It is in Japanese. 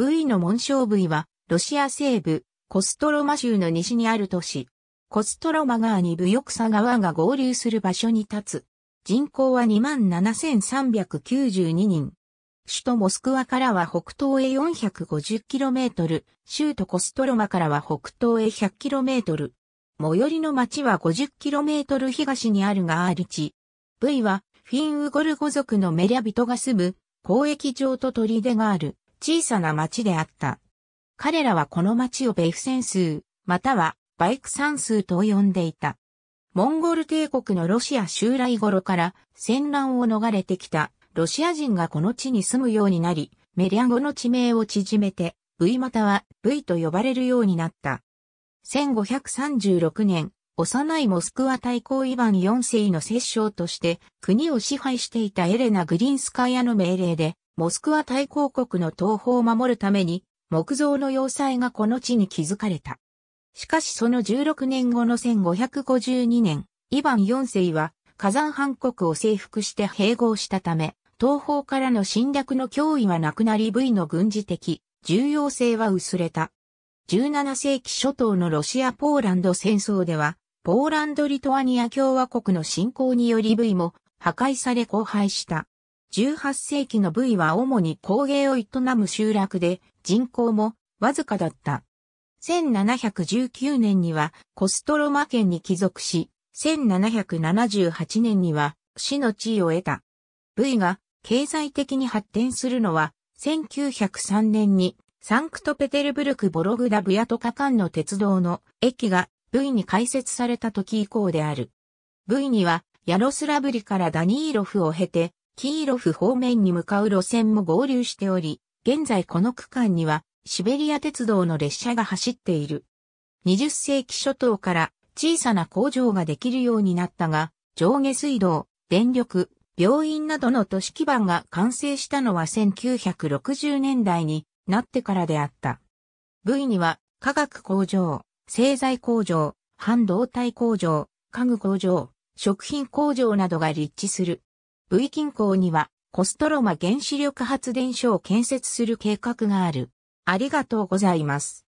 V の紋章 V は、ロシア西部、コストロマ州の西にある都市。コストロマ川にブヨクサ川が合流する場所に立つ。人口は27,392人。首都モスクワからは北東へ 450km、州都コストロマからは北東へ 100km。最寄りの町は 50km 東にあるガーリチ。V はフィンウゴル語族のメリャトが住む交易場と砦がある小さな町であった。彼らはこの町をベフセン数、またはバイク山数と呼んでいた。モンゴル帝国のロシア襲来頃から戦乱を逃れてきたロシア人がこの地に住むようになり、メリア語の地名を縮めて、V または V と呼ばれるようになった。1536年、幼いモスクワ大公イヴァン4世の摂政として国を支配していたエレナ・グリンスカヤの命令でモスクワ大公国の東方を守るために、木造の要塞がこの地に築かれた。しかしその16年後の1552年、イヴァン4世は火山藩国を征服して併合したため、東方からの侵略の脅威はなくなり V の軍事的重要性は薄れた。17世紀初頭のロシア・ポーランド戦争では、ポーランド・リトアニア共和国の侵攻により V も破壊され荒廃した。18世紀の部位は主に工芸を営む集落で人口もわずかだった。1719年にはコストロマ県に帰属し、1778年には市の地位を得た。部位が経済的に発展するのは1903年にサンクトペテルブルクボログダブヤトカ間の鉄道の駅が部位に開設された時以降である。部位にはヤロスラブリからダニーロフを経てキーロフ方面に向かう路線も合流しており、現在この区間にはシベリア鉄道の列車が走っている。20世紀初頭から小さな工場ができるようになったが、上下水道、電力、病院などの都市基盤が完成したのは1960年代になってからであった。部位には化学工場、製材工場、半導体工場、家具工場、食品工場などが立地する。V 近郊にはコストロマ原子力発電所を建設する計画がある。ありがとうございます。